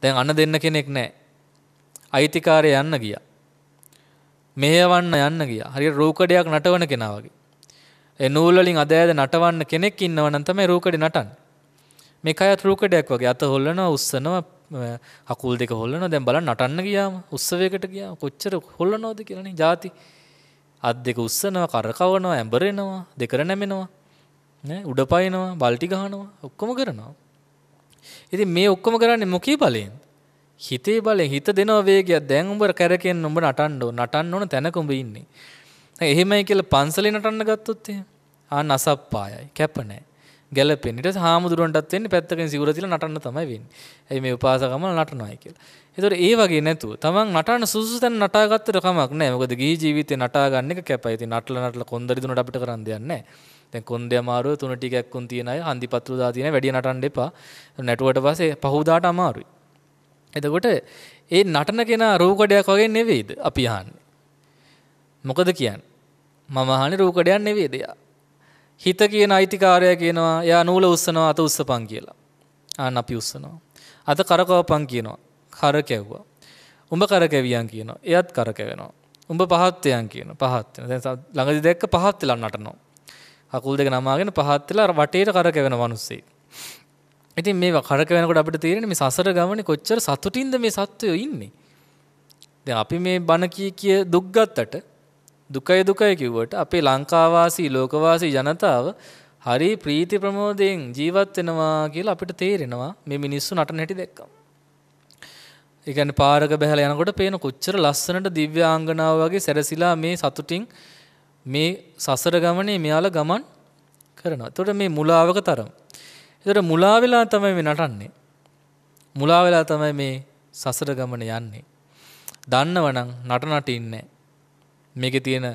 දැන් අන්න දෙන්න කෙනෙක් නැහැ. අයිතිකාරය යන්න ගියා. මෙහෙවන්න යන්න ගියා. හරියට රූකඩයක් නටවන කෙනා වගේ. ඒ නූල් වලින් අද ඇද නටවන්න කෙනෙක් ඉන්නව නම් තමයි රූකඩේ නටන්නේ. මේ කයත් රූකඩයක් වගේ අත හොල්ලනවා, උස්සනවා, අකුල් දෙක හොල්ලනවා. දැන් බලන්න නටන්න ගියාම උත්සවයකට ගියාම කොච්චර හොල්ලනවද කියලානේ. ಜಾති අත් දෙක උස්සනවා, කර කවනවා, ඇඹරෙනවා, දෙකර නැමෙනවා. නේ උඩ පයින්නවා, බල්ටි ගහනවා, ඔක්කොම කරනවා. ඉතින් මේ ඔක්කොම කරන්නේ මොකී බලයෙන්? හිතේ බලයෙන් හිත දෙනව වේගයක් දැන් උඹ කැරකෙන්න උඹ නටන්න ඕන නටන්න ඕන තැනක උඹ ඉන්නේ. එහෙමයි කියලා පන්සලේ නටන්න ගත්තොත් එහෙම ආන්න අසප්පායයි කැප නැහැ. ගැලපෙන. ඊට පස්සේ හාමුදුරන්ටත් වෙන්නේ පැත්තකින් සිවුර තියලා නටන්න තමයි වෙන්නේ. ඇයි මේ උපාසකම නටනවායි කියලා. ඒතකොට ඒ වගේ නැතුව තමන් නටන සුසුසු තැන නටා ගත්තට කමක් නැහැ. මොකද ගිහි ජීවිතේ නටා ගන්න එක කැපයි. ඉතින් නටලා නටලා කොන්දරි දුන්නට අපිට කරන්න දෙයක් නැහැ. දැන් කොන්දේ අමාරුව තුන ටිකක් උන් තියන අය හන්දිපත්‍ර දා තියෙන වැඩි නටන්න එපා. නැටුවට පස්සේ පහුදාට අමාරුයි. එතකොට ඒ නටන කෙනා රූකඩයක් වගේ නෙවෙයිද අපි අහන්නේ. මොකද කියන්නේ? මම අහන්නේ රූකඩයක් නෙවෙයිද යා. හිත කියන අයිතිකාරය කියනවා යා නූල උස්සනවා අත උස්සපන් කියලා. ආන් අපි උස්සනවා. අත කරකවපන් කියනවා. කර කැව්වා. උඹ කර කැවියන් කියනවා. එයත් කර කැවෙනවා. උඹ පහත්යන් කියන පහත් වෙන. දැන් ළඟදි දැක්ක පහත් වෙලා නටනවා. අකුල් දෙක නමාගෙන පහත් වෙලා වටේට කරකැවෙන මිනිස්සේ. ඉතින් මේ කරකැවෙනකොට අපිට තේරෙන්නේ මේ සසර ගමනේ කොච්චර සතුටින්ද මේ සත්වයෝ ඉන්නේ. දැන් අපි මේ බන කී කිය දුක් ගත්තට දුකයි දුකයි කිව්වට අපේ ලංකාවාසී ලෝකවාසී ජනතාව හරි ප්‍රීති ප්‍රමෝදයෙන් ජීවත් වෙනවා කියලා අපිට තේරෙනවා මේ මිනිස්සු නටන හැටි දැක්කම. ඒ කියන්නේ පාරක බහැලා යනකොට පේන කොච්චර ලස්සනට දිව්‍යාංගනාව වගේ සැරසිලා මේ සතුටින් මේ සසර ගමනේ මෙයාලා ගමන් කරනවා. එතකොට මේ මුලාවක තරම්. එතකොට මුලා වෙලා තමයි මේ නටන්නේ. මුලා වෙලා තමයි මේ සසර ගමන යන්නේ. දන්නවනම් නට නට ඉන්නේ මේකේ තියෙන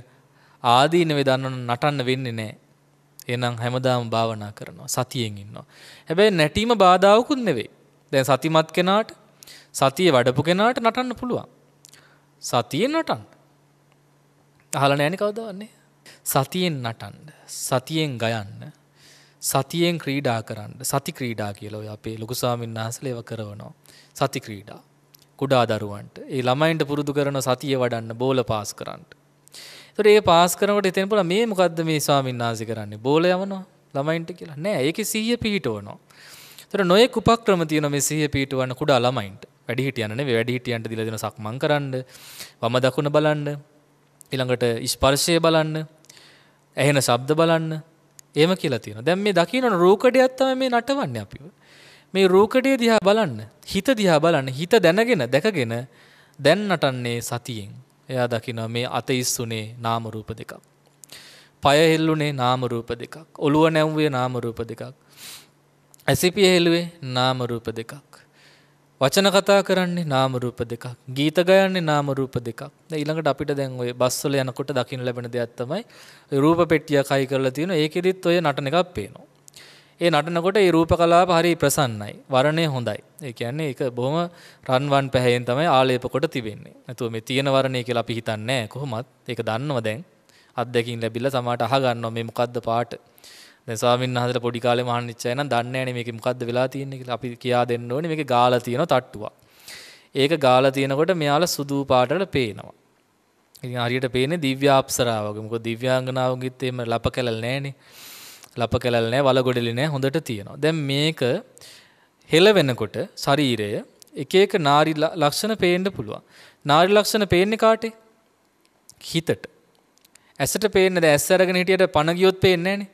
ආදීනවේ දන්නවනම් නටන්න වෙන්නේ නැහැ. එහෙනම් හැමදාම භාවනා කරනවා. සතියෙන් ඉන්නවා. හැබැයි නැටීම බාධාවකුත් නෙවෙයි. දැන් සතිමත් කෙනාට සතිය වඩපු කෙනාට නටන්න පුළුවන්. සතියෙන් නටන්න. අහලා නැණි කවදාවත් නේ. සතියෙන් නටන්න සතියෙන් ගයන්න සතියෙන් ක්‍රීඩා කරන්න සති ක්‍රීඩා කියලා ඔය අපේ ලොකු ස්වාමීන් වහන්සේලා ඒව කරනවා සති ක්‍රීඩා කුඩා දරුවන්ට ඒ ළමයින්ට පුරුදු කරන සතිය වඩන්න බෝල පාස් කරන්න එතකොට ඒ පාස් කරනකොට හිතෙන පුළ මේ මොකද්ද මේ ස්වාමීන් වහන්සේ කරන්නේ බෝල යවනවා ළමයින්ට කියලා නෑ ඒකේ සිහිය පිහිටවනවා එතකොට නොයෙක් උපක්‍රම තියෙනවා මේ සිහිය පිහිටවන්න කුඩා ළමයින්ට වැඩිහිටියන්න නෙවෙයි වැඩිහිටියන්ට දීලා දෙන සක්මන් කරන්න වම දකුණ බලන්න ඊළඟට ස්පර්ශය බලන්න ඇහෙන ශබ්ද බලන්න. එහෙම කියලා තියෙනවා. දැන් මේ දකින්න රූකඩයක් තමයි මේ නටවන්නේ අපිව. මේ රූකඩය දිහා බලන්න, හිත දිහා බලන්න, හිත දැනගෙන දැකගෙන දැන් නටන්නේ සතියෙන්. එයා දකිනවා මේ අතීස්සුනේ නාම රූප දෙකක්. පය හෙල්ලුනේ නාම රූප දෙකක්. ඔළුව නැවුවේ නාම රූප දෙකක්. ඇසිපිය හෙළුවේ නාම රූප දෙකක්. වචන කතා කරන්නේ නාම රූප දෙකක්. ගීත ගයන්නේ නාම රූප දෙකක්. ඊළඟට අපිට දැන් ওই බස් වල යනකොට දකින්න ලැබෙන දෙයක් තමයි රූප පෙට්ටිය කයි කරලා තියෙන. ඒකෙදිත් ඔය නටන එකක් පේනවා. ඒ නටනකොට ඒ රූප කලාප හරි ප්‍රසන්නයි. වර්ණය හොඳයි. ඒ කියන්නේ ඒක බොහොම රන්වන් පැහැයෙන් තමයි ආලේප කොට තිබෙන්නේ. නැතුව මේ තියෙන වර්ණය කියලා අපි හිතන්නේ කොහොමත්. ඒක දන්නව දැන්. අත්දැකීම් ලැබිලා සමහරට අහ ගන්නවා මේ මොකද්ද පාට දැන් ස්වාමීන් වහන්සේලා පොඩි කාලේ මහාන් ඉච්චා නම් දන්නේ නැහැනේ මේක මොකද්ද වෙලා තියෙන්නේ කියලා. අපි කියා දෙන්න ඕනේ මේක ගාලා තියෙන තට්ටුවක්. ඒක ගාලා තියෙනකොට මෙයාලා සුදු පාටට පේනවා. ඉතින් හරියට පේන්නේ දිව්‍යාප්සරා වගේ. මොකද දිව්‍යාංගනාවගෙත් එහෙම ලප කැලල් නැහැනේ. ලප කැලල් නැහැ, වලගොඩලි නැහැ, හොඳට තියෙනවා. දැන් මේක හෙල වෙනකොට ශරීරය එක එක නාරි ලක්ෂණ පේන්න පුළුවන්. නාරි ලක්ෂණ පේන්නේ කාටේ? හිතට. ඇසට පේන්නේ දැන් ඇස් අරගෙන හිටියට පණ ගියොත් පේන්නේ නැහනේ.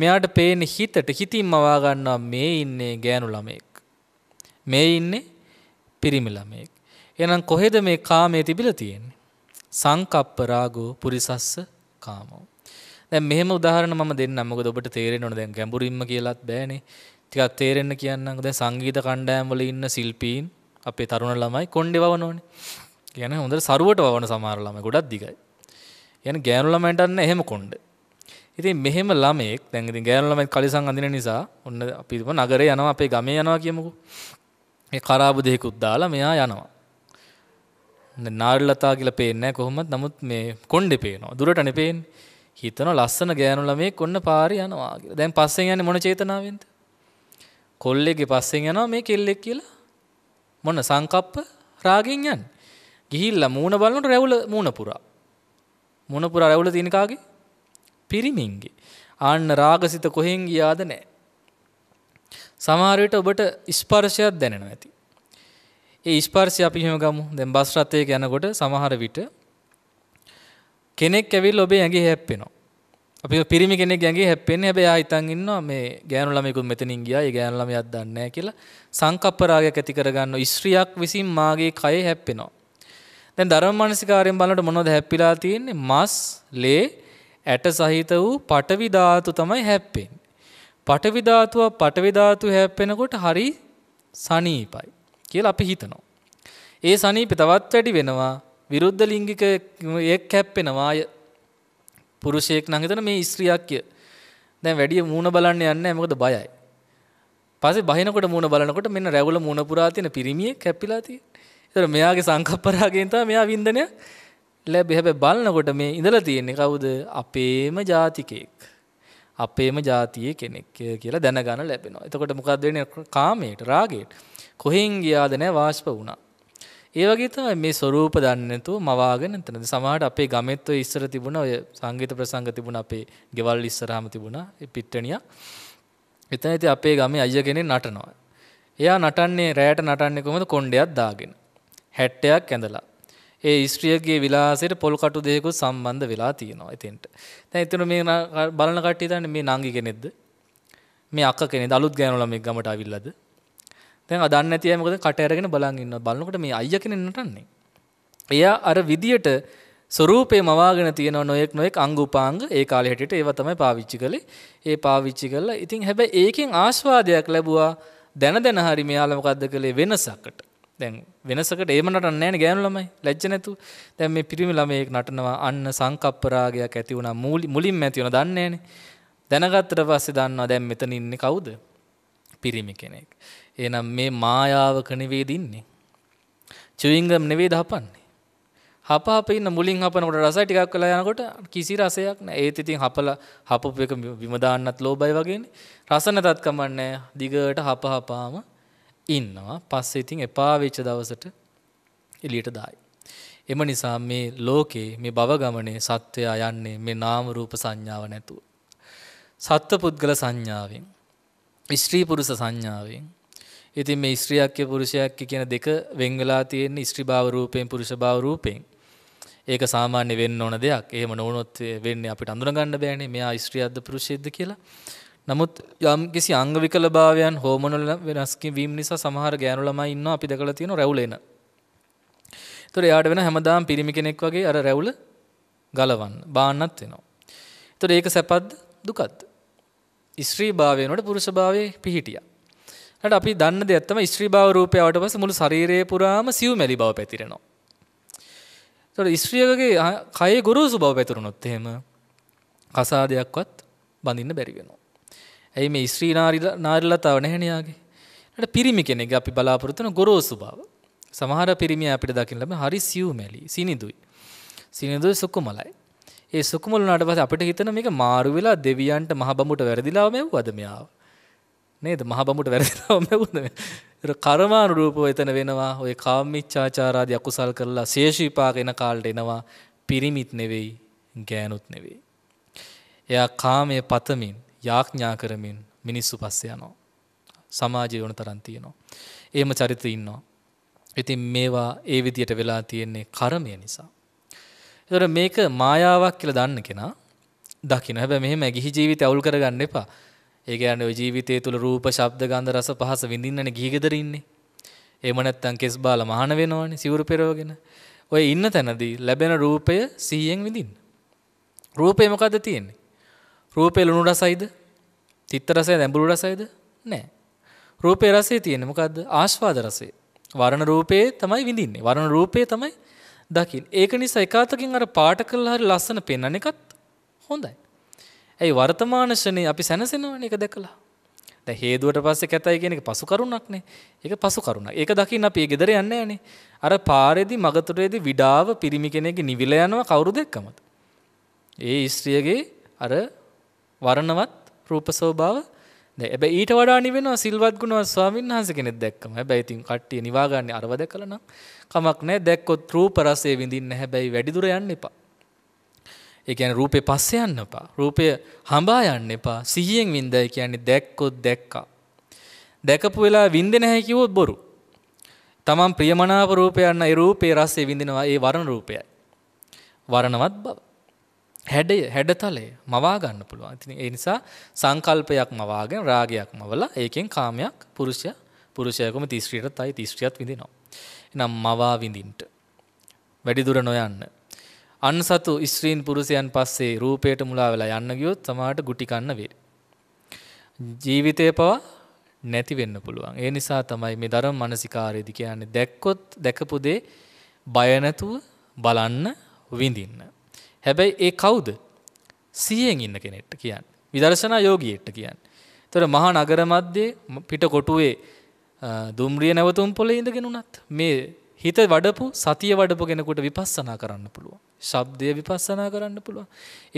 මෙයාට පේන්නේ හිතට හිතින්ම වා ගන්නවා මේ ඉන්නේ ගෑනු ළමෙක්. මේ ඉන්නේ පිරිමි ළමෙක්. එහෙනම් කොහෙද මේ කාමයේ තිබිලා තියෙන්නේ? සංකප්ප රාගෝ පුරිසස්ස කාමෝ. දැන් මෙහෙම උදාහරණ මම දෙන්නම්. මොකද ඔබට තේරෙන්න ඕන දැන් ගැඹුරින්ම කියලාත් බෑනේ. ටිකක් තේරෙන්න කියන්නම්කෝ. දැන් සංගීත කණ්ඩායම් වල ඉන්න ශිල්පීන් අපේ තරුණ ළමයි කොණ්ඩේ වවනෝනේ. කියන්නේ හොඳට සරුවට වවන සමහර ළමයි ගොඩක් දිගයි. කියන්නේ ගෑනු ළමයින්ට අන්න එහෙම කොණ්ඩේ. ඉතින් මෙහෙම ළමෙක් දැන් ඉතින් ගෑනු ළමයි කලිසම් අඳින නිසා ඔන්න අපි නගරේ යනවා අපේ ගමේ යනවා කියමුකෝ. මේ කරාබු දෙකකුත් දාලා මෙයා යනවා. නාරලතා කියලා පේන්නේ කොහොමත් නමුත් මේ කොණ්ඩේ පේනවා. දුරටනේ පේන්නේ. හිතන ලස්සන ගෑනු ළමෙක් ඔන්න පාරේ යනවා කියලා. දැන් පස්සෙන් යන්නේ මොන චේතනාවෙන්ද? කොල්ලෙක්ගේ පස්සෙන් යනවා මේ කෙල්ලෙක් කියලා. මොන සංකප්ප රාගෙන් යන්නේ. ගිහිල්ලා මූණ බලනකොට රැවුල මූණ පුරා. මූණ පුරා රැවුල තියෙන කාගේ? පිරිමින්ගේ. ආන්න රාගසිත කොහෙන් ගියාද නැහැ. සමහර විට ඔබට ස්පර්ශයක් දැනෙනවා ඇති. ඒ ස්පර්ශය අපි එහෙම ගමු. දැන් බස් රථයක යනකොට සමහර විට කෙනෙක් ඇවිල්ලා ඔබේ ඇඟේ හැප්පෙනවා. අපි පිරිමි කෙනෙක් ඇඟේ හැප්පෙන්නේ හැබැයි ආ හිතන් ඉන්නවා මේ ගෑනු ළමයෙකුත් මෙතනින් ගියා. ඒ ගෑනු ළමයාක් දන්නේ නැහැ කියලා සංකප්ප රාගයක් ඇති කරගන්න ස්ත්‍රියක් විසින් මාගේ කය හැප්පෙනවා. දැන් ධර්ම මානසිකාරයෙන් බලනකොට මොනවද හැප්පිලා තියෙන්නේ? මස්, ලේ, ඇට සහිත වූ පටවි ධාතු තමයි හැප්පෙන්නේ. පටවි ධාතුව පටවි ධාතු හැප්පෙනකොට හරි සනීපයි කියලා අපි හිතනවා. ඒ සනීපේ තවත් වැඩි වෙනවා විරුද්ධ ලිංගික එක් හැප්පෙනවා පුරුෂයෙක් නම් හිතන මේ ස්ත්‍රියක්ය. දැන් වැඩි මූණ බලන්න යන්නේ නැහැ මොකද බයයි. පස්සේ බහිනකොට මූණ බලනකොට මෙන්න රැවුල මූණ පුරා තියෙන පිරිමියෙක් කැපිලා තියෙන. ඒතර මෙයාගේ සංකප්පරාගයෙන් තමයි මෙයා වින්දනය ලැබ හැබැයි බලනකොට මේ ඉඳලා තියෙන්නේ කවුද? අපේම ජාතිකෙක්. අපේම ජාතියේ කෙනෙක් කියලා දැනගන්න ලැබෙනවා. එතකොට මොකක්ද වෙන්නේ? කාමයට, රාගයට. කොහෙන් ගියාද නැහැ වාෂ්ප වුණා. ඒ වගේ තමයි මේ ස්වરૂප දන්නේ නැතුව මවාගෙන එතනද සමහරට අපේ ගමෙත් ඔය ඉස්සර තිබුණ ඔය සංගීත ප්‍රසංග තිබුණ අපේ ගෙවල් ඉස්සරහාම තිබුණා ඒ පිට්ටනිය. එතන ඉතින් අපේ ගමේ අයියා කෙනෙක් නටනවා. එයා නටන්නේ රැයට නටන්නේ කොහොමද කොණ්ඩයක් දාගෙන. හැට්ටයක් ඇඳලා. ඒ ස්ත්‍රියගේ විලාසයට පොල් කටු දෙයකුත් සම්බන්ධ වෙලා තියෙනවා එතෙන්ට. දැන් එතන මේ බලන කට්ටිය දන්නේ මේ නංගි කෙනෙක්ද? මේ අක්ක කෙනෙක්ද? අලුත් ගෑනු ළමෙක් ගමට ආවිල්ලාද? දැන් අදන්නේ නැති අය මොකද කට ඇරගෙන බලන් ඉන්නවා. බලනකොට මේ අයියා කෙනෙක් නටන්නේ. එයා අර විදියට ස්වරූපේ මවාගෙන තියෙන නොයෙක් නොයෙක් අංගුපාංග ඒ කාලේ හැටියට ඒව තමයි පාවිච්චි කළේ. ඒ පාවිච්චි කළා. ඉතින් හැබැයි ඒකෙන් ආස්වාදයක් ලැබුවා. දැන දැන හරි මෙයාලා මොකද්ද කළේ වෙනසකට. දැන් වෙනසකට ඒම නටන්නේ නැහැ නේ ගෑනු ළමයි ලැජ්ජ නැතු. දැන් මේ පිරිමි ළමයෙක් නටනවා අන්න සංකප්ප රාගයක් ඇති වුණා මුලින්ම ඇති වුණා දන්නේ නැහනේ. දැනගත්තට පස්සේ දන්නවා දැන් මෙතන ඉන්නේ කවුද? පිරිමි කෙනෙක්. එහෙනම් මේ මායාවක නෙවෙයි දින්නේ. චුවින්ගම් නෙවෙයි දහපන්නේ. හපාප ඉන්න මුලින් හපනකොට රසයි ටිකක් වෙලා යනකොට කිසි රසයක් නැහැ. ඒත් ඉතින් හපලා හපපු එක විම දාන්නත් ලෝභයි වගේනේ. රස නැතත් කමන්නේ. දිගට හප හපාම ඉන්නවා. පස්සේ ඉතින් එපා වෙච්ච දවසට එළියට දායි. එම නිසා මේ ලෝකේ මේ භව ගමනේ සත්වයා යන්නේ මේ නාම රූප සංඥාව නැතුව. සත්ත්ව පුද්ගල සංඥාවෙන්, ස්ත්‍රී පුරුෂ සංඥාවෙන්. ඉතින් මේ ස්ත්‍රියක් και පුරුෂයක් කියන දෙක වෙන් වෙලා තියෙන්නේ ස්ත්‍රී භාව රූපයෙන් පුරුෂ භාව රූපයෙන්. ඒක සාමාන්‍ය වෙන්න ඕන දෙයක්. එහෙම නොවුනොත් වෙන්නේ අපිට අඳුනගන්න බෑනේ. මෙයා ස්ත්‍රියක්ද පුරුෂයෙක්ද කියලා. නමුත් යම් කිසි අංග විකලභාවයන් හෝමෝනල් වෙනස්කම් වීම නිසා සමහර ගෑනු ළමයි ඉන්නවා අපි දැකලා තියෙනවා රැවුලේන. ඒතර එයාට වෙන හැමදාම පිරිමි කෙනෙක් වගේ අර රැවුල ගලවන්න බාන්නත් වෙනවා. ඒතර ඒක සැපද්ද දුකද්ද? ස්ත්‍රී භාවය වෙනකොට පුරුෂ භාවයේ පිහිටියා. හරි අපි දන්න දෙයක් තමයි ස්ත්‍රී භාව රූපය ආවට පස්සේ මුළු ශරීරයේ පුරාම සිව්මැලි බව පැතිරෙනවා. ඒතර ස්ත්‍රියකගේ කයේ ගොරෝසු බව පැතිරුණොත් එහෙම කසාදයක්වත් බඳින්න බැරි වෙනවා. ඇයි මේ ස්ත්‍රී නාරිලතාව නැහැනයාගේ. ට පිරිමි කෙනෙක් අපි බලාපොරොත්තුන ගොරෝසු බව. සමහර පිරිමිය අපිට දකින ලබ හරි සියව් මැලි සිනිදුයි. සිනිදුයි සුකුමලයි. ඒ සුකුමල නට පස අපිට හිතන මේක මාරු වෙලා දෙවියන්ට මහබමුට වැරදිලා මැව්වද මෙයාව. නේද මහබමුට වැරදිලා මැවුද කර්මානු රූපව එතන වෙනවා ඔය කාමිච්චාචාරාදී අකුසල් කරලා ශේෂීපාක එන කාලට එනවා පිරිමිත් නෙවෙයි ගෑනුත් නෙවෙයි. එයා කාමය පතමින් යාඥා කරමින් මිනිස්සු පස්සේ යනවා. සමාජයේ වුණ තරම් තියෙනවා. එහෙම චරිත ඉන්නවා. ඉතින් මේවා ඒ විදියට වෙලා තියෙන්නේ කර්මය නිසා. ඒතර මේක මායාවක් කියලා දන්න කෙනා දකින්න. හැබැයි මෙහෙම ගිහි ජීවිතය අවුල් කරගන්න එපා. ඒ කියන්නේ ওই ජීවිතය තුළ රූප, ශබ්ද, ගන්ධ, රස, පහස විඳින්නනේ ගිහි ගෙදර ඉන්නේ. එහෙම නැත්නම් කෙස් බාලා මහාන වෙනවනේ සිවුරු පෙරවගෙන. ඔය ඉන්න තැනදී ලැබෙන රූපය සිහියෙන් විඳින්න. රූපේ මොකද්ද තියෙන්නේ? රූපේ ලුණු රසයිද? තිත්ත රසයිද? ඇඹුල් රසයිද? නැහැ. රූපේ රසය තියෙන්නේ මොකද්ද? ආස්වාද රසය. වර්ණ රූපේ තමයි විඳින්නේ. වර්ණ රූපේ තමයි දකින්. ඒක නිසා එකාතකින් අර පාට කළා හරි ලස්සන පෙන්වන එකත් හොඳයි. ඇයි වර්තමාන ෂණේ අපි සැනසෙනවනේ ඒක දැකලා. දැන් හේදුවට පස්සේ කැතයි කියන එක පසු කරුණක්නේ. ඒක පසු කරුණක්. ඒක දකින්න අපි ඒ ගෙදර යන්නේ නැහනේ. අර පාරේදී මගතුරේදී විඩාව පිරිමි කෙනෙක්ගේ නිවිල යනවා කවුරු දැක්කමද? ඒ ස්ත්‍රියගේ අර වරණවත් රූප ස්වභාව හැබැයි ඊට වඩා නිවෙනවා සිල්වත් ගුණවත් ස්වාමීන් වහන්සේ කෙනෙක් දැක්කම. හැබැයි ඉතින් කට්ටිය නිවා ගන්න අරව දැකලා නම් කමක් නැහැ. දැක්කොත් රූප රසය විඳින්න හැබැයි වැඩි දුර යන්න එපා. ඒ කියන්නේ රූපේ පස්සේ යන්න එපා. රූපය හඹා යන්න එපා. සිහියෙන් විඳයි කියන්නේ දැක්කොත් දැක්කා. දැකපු වෙලාව විඳින්නේ නැහැ කිව්වොත් බොරු. තමන් ප්‍රියමනාප රූපයන්න ඒ රූපේ රසය විඳිනවා ඒ වරණ රූපයයි. වරණවත් බව. හැඩය හැඩතලය මවා ගන්න පුළුවන්. ඉතින් ඒ නිසා සංකල්පයක් මවාගෙන රාගයක් මවලා ඒකෙන් කාමයක් පුරුෂය පුරුෂයකම 30ටත් අයි 30ටත් විඳිනවා. එනම් මවා විඳින්නට වැඩි දුර නොයන්න. අන්සතු ස්ත්‍රීන් පුරුෂයන් පස්සේ රූපයට මුලා වෙලා යන්න ගියොත් සමහරට ගුටි කන්න වේ. ජීවිතේ පවා නැති වෙන්න පුළුවන්. ඒ නිසා තමයි මේ ධර්ම මානසිකාරයේදී කියන්නේ දැක්කොත් දැකපු දේ බය නැතුව බලන්න විඳින්න. හැබැයි ඒ කවුද? සිහියෙන් ඉන්න කෙනෙක්ට කියන්නේ. විදර්ශනා යෝගියෙක්ට කියන්නේ. ඒතර මහා නගර මැද්දේ පිට කොටුවේ දුම්රිය නැවතුම් පොළේ ඉඳගෙන උනත් මේ හිත වඩපු සතිය වඩපු කෙනෙකුට විපස්සනා කරන්න පුළුවන්. ශබ්දය විපස්සනා කරන්න පුළුවන්.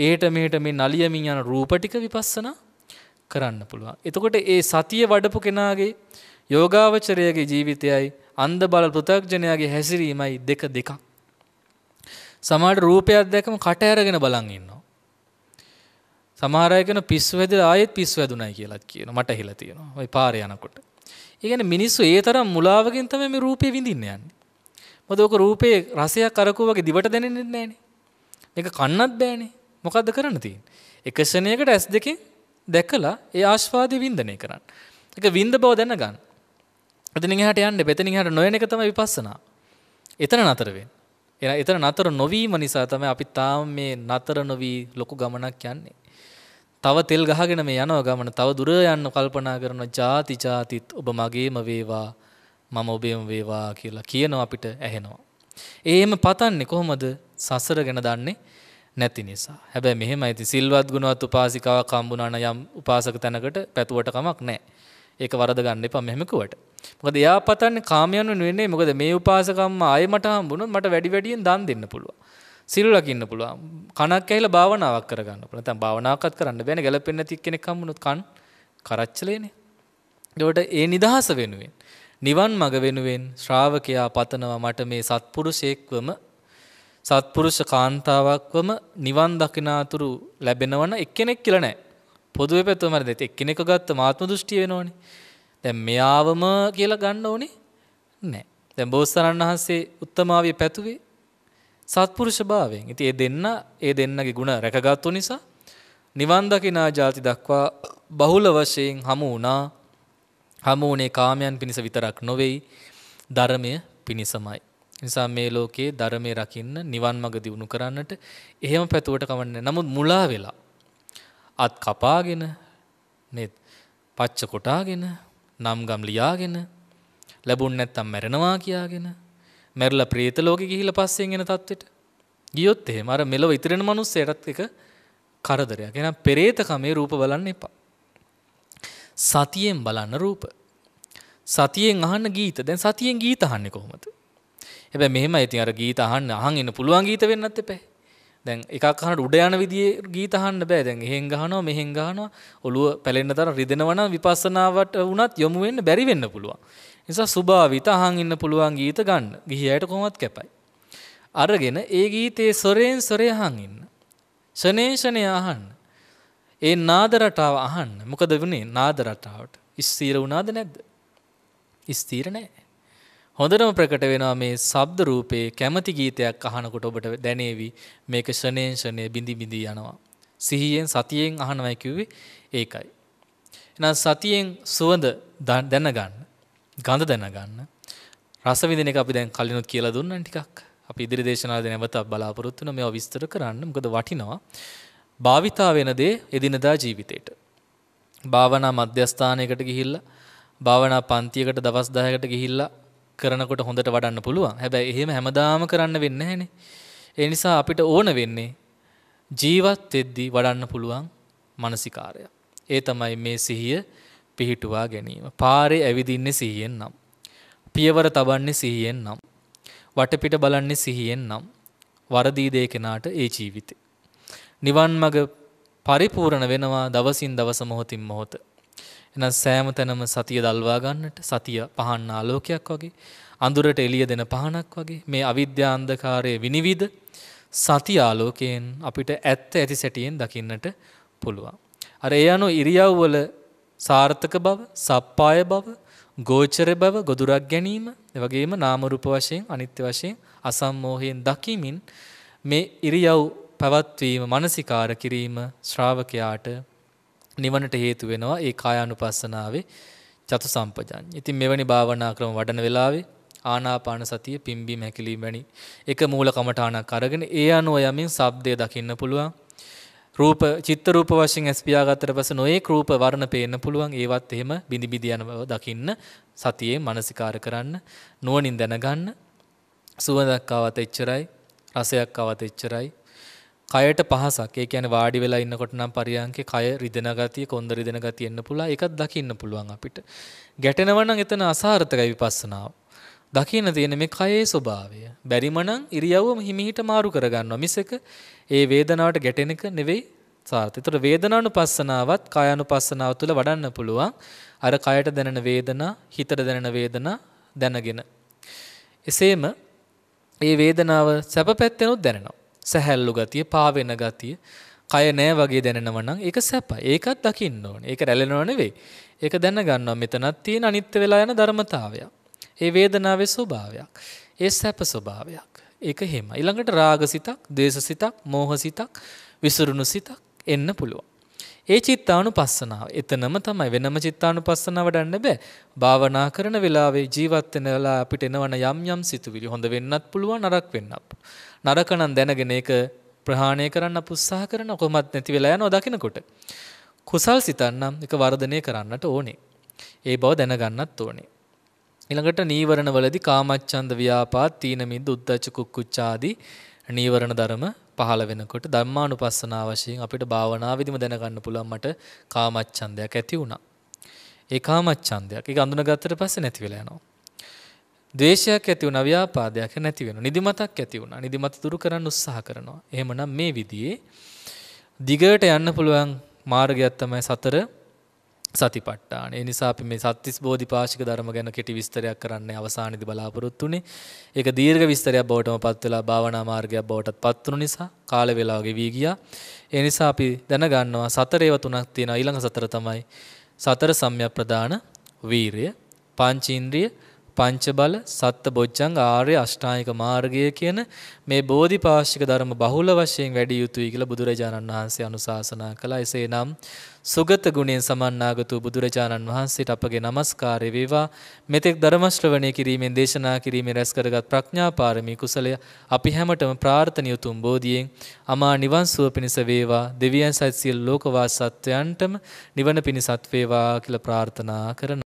ඒට මෙහෙට මේ නලියමින් යන රූප ටික විපස්සනා කරන්න පුළුවන්. එතකොට ඒ සතිය වඩපු කෙනාගේ යෝගාවචරයේගේ ජීවිතයයි අන්ධ බල පෘථග්ජනයාගේ හැසිරීමයි දෙක දෙකක්. සමහර රූපයක් දැකම කට ඇරගෙන බලන් ඉන්නවා. සමහර අය කියන පිස්සු වැදලා ආයෙත් පිස්සු වැදුණයි කියලාත් කියනවා. මට හිලා තියෙනවා. ওই පාරේ යනකොට. ඒ කියන්නේ මිනිස්සු ඒ තරම් මුලාවකින් තමයි මේ රූපේ විඳින්න යන්නේ. මොකද ඔක රූපේ රසයක් අරකෝ වගේ දිවට දැනෙන්නේ නැහනේ. මේක කන්නත් බෑනේ. මොකද්ද කරන්න තියෙන්නේ? එක ශණයකට ඇස් දෙකෙන් දැකලා ඒ ආස්වාදේ වින්දනය කරන්න. ඒක විඳ බව දැනගන්න. එතනින් එහාට යන්න, මෙතනින් එහාට නොයන එක තමයි විපස්සනා. එතන නතර වෙන්නේ. එන එතන නතර නොවීම නිසා තමයි අපි තාම මේ නතර නොවී ලොකු ගමනක් යන්නේ. තව තෙල් ගහගෙන මේ යනව ගමන තව දුර යන්න කල්පනා කරන ಜಾති ಜಾතිත් ඔබ මගේම වේවා මම ඔබේම වේවා කියලා කියනවා අපිට ඇහෙනවා. එහෙම පතන්නේ කොහොමද? සසර ගැන දන්නේ නැති නිසා. හැබැයි මෙහෙමයි ඉතින් සිල්වත් ගුණවත් උපාසිකාවක් හම්බුනා නම් යම් උපාසක තැනකට පැතුවට කමක් නැහැ. ඒක වරද ගන්න එපා මෙහෙම කුවට. මොකද එයා පතන්නේ කාමයන් වෙන්නේ මොකද මේ උපාසකම්ම ආයෙ මට හම්බුනොත් මට වැඩි වැඩියෙන් දන් දෙන්න පුළුවන්. සිල් රකින්න පුළුවන්. කණක් ඇහිලා භාවනාවක් කරගන්න පුළුවන්. නැත්නම් භාවනාවක්වත් කරන්න බෑනේ ගැලපෙන්නේ නැති කෙනෙක් හම්බුනොත් කන් කරච්චලේනේ. ඒකට ඒ නිදහස වෙනුවෙන් නිවන් මඟ වෙනුවෙන් ශ්‍රාවකයා පතනවා මට මේ සත්පුරුෂයෙක්වම සත්පුරුෂ කාන්තාවක්වම නිවන් දකිනාතුරු ලැබෙනවන එක්කෙනෙක් කියලා නෑ. පොදුවේ පැත්තම හරිද? එක්කෙනෙක් ගත්ත මාත්ම දෘෂ්ටි වෙනෝනේ. දැන් මෙයාවම කියලා ගන්න ඕනේ නැහැ. දැන් බෝසතාණන් වහන්සේ උත්තමාවිය පැතුවේ සත්පුරුෂ භාවයෙන්. ඉතින් ඒ දෙන්න ඒ දෙන්නගේ ಗುಣ රැකගත්තු නිසා නිවන් දකිනා ಜಾති දක්වා බහුල වශයෙන් හමු වුණා. හමු වුණේ කාමයන් පිණිස විතරක් නොවේයි ධර්මය පිණිසමයි. නිසා මේ ලෝකයේ ධර්මය රකින්න නිවන් මඟ දියුණු කරන්නට එහෙම පැතුවට කවන්නේ. නමුත් මුලා වෙලා අත් කපාගෙන නෙත් පච්ච කොටාගෙන නම් ගම් ලියාගෙන ලැබුණ නැත්තම් මැරෙනවා කියාගෙන මැරිලා ප්‍රේත ලෝකෙ ගිහිල්ලා පස්සෙන් එන තත්වෙට ගියොත් එහෙම අර මෙලව ඉතිරෙන මිනිස්සෙටත් එක කරදරයක්. එහෙනම් පෙරේතකමේ රූප බලන්න එපා. සතියෙන් බලන්න රූප. සතියෙන් අහන්න ගීත. දැන් සතියෙන් ගීත අහන්නේ කොහොමද? හැබැයි මෙහෙමයි ඉතින් අර ගීත අහන්න අහන් ඉන්න පුළුවන් ගීත වෙන්නත් එපා. දැන් එකක් අහනට උඩ යන විදිහේ ගීත අහන්න බෑ දැන් එහෙන් ගහනවා මෙහෙන් ගහනවා ඔළුව පැලෙන්න තරම් රිදෙනවා නම් විපස්සනාවට වුණත් යොමු වෙන්න බැරි වෙන්න පුළුවන් නිසා සුභාවිත අහන් ඉන්න පුළුවන් ගීත ගන්න ගිහියට කොහොමවත් කැපයි අරගෙන ඒ ගීතේ සොරෙන් සොරේ අහන් ඉන්න ශනේෂණය අහන්න ඒ නාද රටාව අහන්න මොකද වුනේ නාද රටාවට ස්ථීර වුණාද නැද්ද ස්ථීර නැහැ හොඳටම ප්‍රකට වෙනවා මේ ශබ්ද රූපේ කැමති ගීතයක් අහනකොට ඔබට දැනේවි මේක ෂණයෙන් ෂණය බිඳි බිඳි යනවා. සිහියෙන් සතියෙන් අහනවා කිව්වේ ඒකයි. එහෙනම් සතියෙන් සුවඳ දැනගන්න. ගඳ දැනගන්න. රස විඳින එක අපි දැන් කලිනුත් කියලා දුන්නා ටිකක්. අපි ඉදිරි දේශනාවේදී නැවතත් බලාපොරොත්තු වෙන මේවා විස්තර කරන්න. මොකද වටිනවා. භාවිතා වෙන දේ එදිනදා ජීවිතේට. භාවනා මධ්‍යස්ථානයකට ගිහිල්ලා භාවනා පන්තියකට දවස් 10කට ගිහිල්ලා කරනකොට හොඳට වඩන්න පුළුවන්. හැබැයි එහෙම හැමදාම කරන්න වෙන්නේ නැහනේ. ඒ නිසා අපිට ඕන වෙන්නේ ජීවත් වෙද්දී වඩන්න පුළුවන් මානසිකාරය. ඒ තමයි මේ සිහිය පිහිටුවා ගැනීම. පාරේ ඇවිදින්නේ සිහියෙන් නම්. පියවර තබන්නේ සිහියෙන් නම්. වටපිට බලන්නේ සිහියෙන් නම්. වරදී දේ කෙනාට ඒ ජීවිතේ. නිවන් මඟ පරිපූර්ණ වෙනවා දවසින් දවස මොහොතින් මොහොත. එහෙනම් සෑම තැනම සතිය දල්වා ගන්නට සතිය පහන්න ආලෝකයක් වගේ අඳුරට එළිය දෙන පහනක් වගේ මේ අවිද්‍යා අන්ධකාරයේ විනිවිද සති ආලෝකයෙන් අපිට ඇත්ත ඇති සැටියෙන් දකින්නට පුළුවන්. අර ඒ අනුව ඉරියව්වල සාර්ථක බව, සප්පාය බව, ගෝචර බව, ගොදුරක් ගැනීම, එවැගේම නාම රූප වශයෙන්, අනිත්‍ය වශයෙන්, අසම්මෝහයෙන් දකිමින් මේ ඉරියව් පැවැත්වීම, මානසිකාර කිරීම ශ්‍රාවකයාට නිවනට හේතු වෙනවා ඒ කායානුපස්සනාවේ චතු සම්පජාඤ්ඤ. ඉතින් මෙවැනි භාවනා ක්‍රම වඩන වෙලාවේ ආනාපාන සතිය පිම්බීම හැකිලීම වැනි එක මූල කමඨාණක් අරගෙන ඒ අනුව යමින් ශබ්දය දකින්න පුළුවන්. රූප චිත්ත රූප වශයෙන් ඇස් පියාගත්තට පස්සේ නොඑක රූප වර්ණ පේන්න පුළුවන් ඒවත් එහෙම බිඳි බිඳි යන බව දකින්න සතියේ මානසිකාර කරන්න නුවණින් දැනගන්න සුවඳක් ආවත් එච්චරයි රසයක් ආවත් එච්චරයි කයට පහසක්. ඒ කියන්නේ වාඩි වෙලා ඉන්නකොට නම් පරියන්කේ කය රිදෙන ගතිය, කොන්ද රිදෙන ගතිය එන්න පුළුවන්. ඒකත් දකින්න පුළුවන් අපිට. ගැටෙනවා නම් එතන අසාර්ථකයි විපස්සනාව. දකින්න තියෙන මේ කයේ ස්වභාවය. බැරිම නම් ඉරියව්ව හිමිහිට මාරු කරගන්නවා. මිසක ඒ වේදනාවට ගැටෙන එක නෙවෙයි සාර්ථක. ඒතර වේදනානුපස්සනාවත් කායानुපස්සනාව තුළ වඩන්න පුළුවන්. අර කයට දැනෙන වේදනා, හිතට දැනෙන වේදනා දැනගෙන. එසේම ඒ වේදනාව සැප පැත්තෙනුත් දැනෙනවා. සැහැල්ලු ගතිය, පාවෙන ගතිය, කය නෑ වගේ දැනෙනව නම් ඒක සැපයි. ඒකත් දකින්න ඕනේ. ඒක රැළෙනව නෙවෙයි. ඒක දැනගන්නවා මෙතනක් තියෙන අනිත්‍ය වෙලා යන ධර්මතාවයක්. ඒ වේදනාවේ ස්වභාවයක්. ඒ සැප ස්වභාවයක්. ඒක එහෙම. ඊළඟට රාගසිතක්, දේශසිතක්, මෝහසිතක්, විසුරුණු සිතක් එන්න පුළුවන්. ඒ චිත්තානුපස්සනාව. එතනම තමයි වෙනම චිත්තානුපස්සනාව වඩන්න බෑ. භාවනා කරන වෙලාවේ ජීවත් වෙන වෙලාව අපිට එනවන යම් යම් සිතුවිලි හොඳ වෙන්නත් පුළුවන් නරක වෙන්නත්. නරක නම් දැනගෙන ඒක ප්‍රහාණය කරන්න උත්සාහ කරන කොහොමත් නැති වෙලා යනවා දකිනකොට. කුසල් සිතන්නම් ඒක වර්ධනය කරන්නට ඕනේ. ඒ බව දැනගන්නත් ඕනේ. ඊළඟට නීවරණවලදී කාමච්ඡන්ද ව්‍යාපාද තීන මිද්ද උද්ධච්ච කුක්කුච්ච ආදී නීවරණ ධර්ම පහළ වෙනකොට ධර්මානුපස්සනාව වශයෙන් අපිට භාවනා විදිම දැනගන්න පුළුවන් මට කාමච්ඡන්දයක් ඇති වුණා. ඒ කාමච්ඡන්දයක් ඒක අඳුනගත්තට පස්සේ නැති වෙලා යනවා. ද්වේෂයක් ඇති වුණා ව්‍යාපාදයක් නැති වෙනවා නිදිමතක් ඇති වුණා නිදිමත දුරු කරන්න උත්සාහ කරනවා එහෙමනම් මේ විදිහේ දිගට යන්න පුළුවන් මාර්ගයක් තමයි සතර සතිපට්ටාන ඒ නිසා අපි මේ සත්තිස් බෝධි පාශික ධර්ම ගැන කෙටි විස්තරයක් කරන්න අවසානිදි බලාපොරොත්තුනේ ඒක දීර්ඝ විස්තරයක් බවටම පත් වෙලා භාවනා මාර්ගයක් බවටත් පත් වුණු නිසා කාල වේලාව ගෙවී ගියා ඒ නිසා අපි දැනගන්නවා සතරේව තුනක් තියෙනවා ඊළඟ සතර තමයි සතර සම්‍යක් ප්‍රදාන වීරය පංචේන්ද්‍රිය පංචබල සත්ත බොජ්ජංග ආර්ය අෂ්ටායික මාර්ගය කියන මේ බෝධිපාශික ධර්ම බහුල වශයෙන් වැඩි යුතුයි කියලා බුදුරජාණන් වහන්සේ අනුශාසනා කළා. එසේනම් සුගත ගුණයෙන් සමන්නාගත වූ බුදුරජාණන් වහන්සේට අපගේ নমස්කාරය වේවා. මෙතෙක් ධර්ම ශ්‍රවණය කිරීමෙන් දේශනා කිරීමෙන් රැස් කරගත් ප්‍රඥා පාරමී කුසලය අපි හැමතෙම ප්‍රාර්ථනිය උතුම් බෝධියෙන් අමා නිවන් සුව පිණිස වේවා. දෙවියන් සහිත සියලු ලෝකවාසීත්වයන්ටම නිවන පිණිසත් වේවා කියලා ප්‍රාර්ථනා කරනවා.